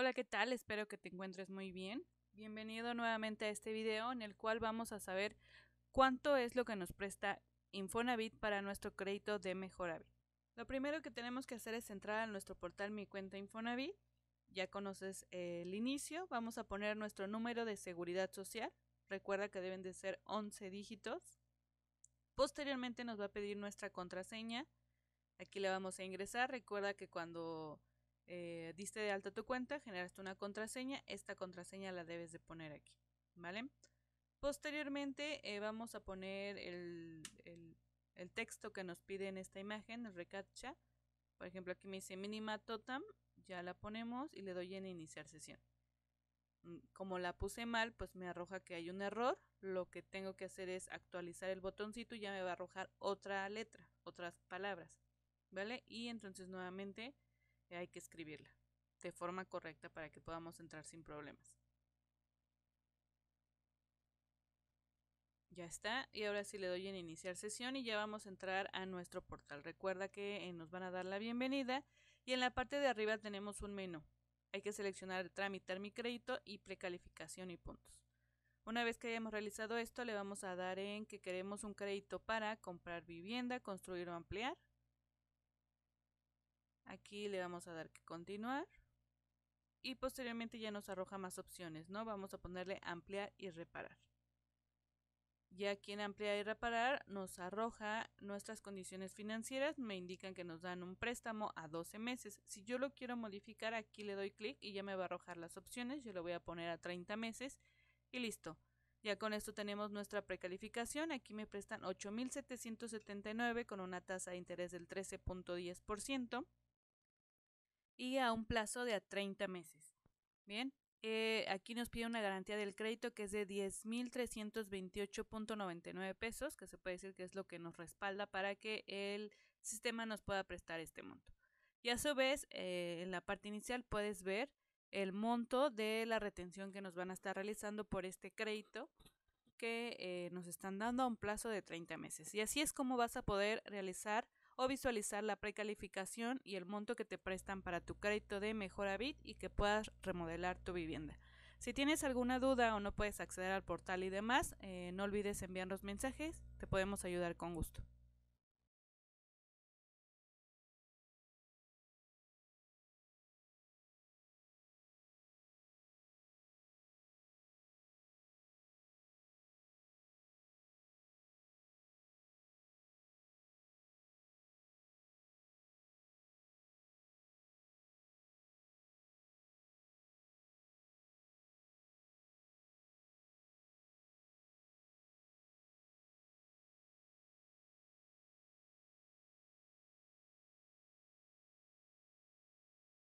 Hola, ¿qué tal? Espero que te encuentres muy bien. Bienvenido nuevamente a este video en el cual vamos a saber cuánto es lo que nos presta Infonavit para nuestro crédito de Mejoravit. Lo primero que tenemos que hacer es entrar a nuestro portal Mi Cuenta Infonavit. Ya conoces el inicio. Vamos a poner nuestro número de seguridad social. Recuerda que deben de ser 11 dígitos. Posteriormente nos va a pedir nuestra contraseña. Aquí la vamos a ingresar. Recuerda que cuando eh, diste de alta tu cuenta, generaste una contraseña, esta contraseña la debes de poner aquí, ¿vale? Posteriormente eh, vamos a poner el, texto que nos pide en esta imagen, el reCAPTCHA. Por ejemplo, aquí me dice mínima totem, ya la ponemos y le doy en iniciar sesión. Mm, como la puse mal, pues me arroja que hay un error. Lo que tengo que hacer es actualizar el botoncito y ya me va a arrojar otra letra, otras palabras. ¿Vale? Y entonces nuevamente hay que escribirla de forma correcta para que podamos entrar sin problemas. Ya está, y ahora sí le doy en iniciar sesión y ya vamos a entrar a nuestro portal. Recuerda que eh, nos van a dar la bienvenida y en la parte de arriba tenemos un menú. Hay que seleccionar tramitar mi crédito y precalificación y puntos. Una vez que hayamos realizado esto, le vamos a dar en que queremos un crédito para comprar vivienda, construir o ampliar, Aquí le vamos a dar que continuar. Y posteriormente ya nos arroja más opciones, ¿no? Vamos a ponerle ampliar y reparar. Ya aquí en ampliar y reparar nos arroja nuestras condiciones financieras. Me indican que nos dan un préstamo a 12 meses. Si yo lo quiero modificar, aquí le doy clic y ya me va a arrojar las opciones. Yo lo voy a poner a 30 meses y listo. Ya con esto tenemos nuestra precalificación. Aquí me prestan 8.779 con una tasa de interés del 13.10% y a un plazo de a 30 meses. Bien, eh, aquí nos pide una garantía del crédito que es de 10.328.99 pesos, que se puede decir que es lo que nos respalda para que el sistema nos pueda prestar este monto. Y a su vez, eh, en la parte inicial puedes ver el monto de la retención que nos van a estar realizando por este crédito que eh, nos están dando a un plazo de 30 meses. Y así es como vas a poder realizar o visualizar la precalificación y el monto que te prestan para tu crédito de mejora bit y que puedas remodelar tu vivienda. Si tienes alguna duda o no puedes acceder al portal y demás, eh, no olvides enviarnos mensajes, te podemos ayudar con gusto.